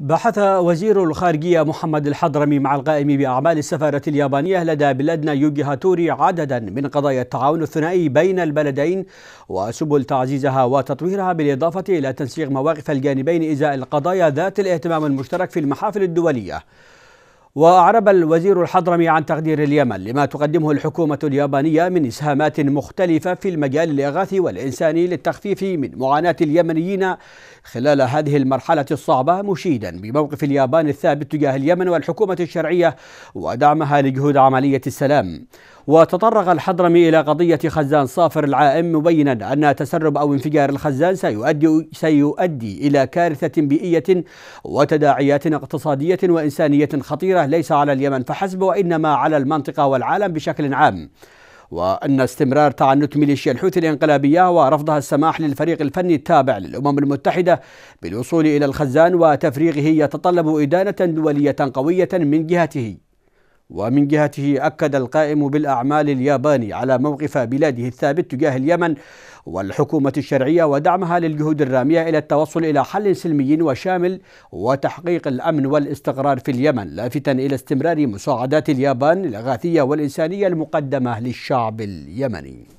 بحث وزير الخارجية محمد الحضرمي مع القائم بأعمال السفارة اليابانية لدى بلادنا يوجي هاتوري عددا من قضايا التعاون الثنائي بين البلدين وسبل تعزيزها وتطويرها بالإضافة إلى تنسيق مواقف الجانبين إزاء القضايا ذات الاهتمام المشترك في المحافل الدولية وأعرب الوزير الحضرمي عن تقدير اليمن لما تقدمه الحكومة اليابانية من إسهامات مختلفة في المجال الإغاثي والإنساني للتخفيف من معاناة اليمنيين خلال هذه المرحلة الصعبة مشيدا بموقف اليابان الثابت تجاه اليمن والحكومة الشرعية ودعمها لجهود عملية السلام وتطرق الحضرمي إلى قضية خزان صافر العائم مبينا أن تسرب أو انفجار الخزان سيؤدي, سيؤدي إلى كارثة بيئية وتداعيات اقتصادية وإنسانية خطيرة ليس على اليمن فحسب وإنما على المنطقة والعالم بشكل عام وأن استمرار تعنت ميليشيا الحوثي الانقلابية ورفضها السماح للفريق الفني التابع للأمم المتحدة بالوصول إلى الخزان وتفريغه يتطلب إدانة دولية قوية من جهته ومن جهته أكد القائم بالأعمال الياباني على موقف بلاده الثابت تجاه اليمن والحكومة الشرعية ودعمها للجهود الرامية إلى التوصل إلى حل سلمي وشامل وتحقيق الأمن والاستقرار في اليمن لافتا إلى استمرار مساعدات اليابان الإغاثية والإنسانية المقدمة للشعب اليمني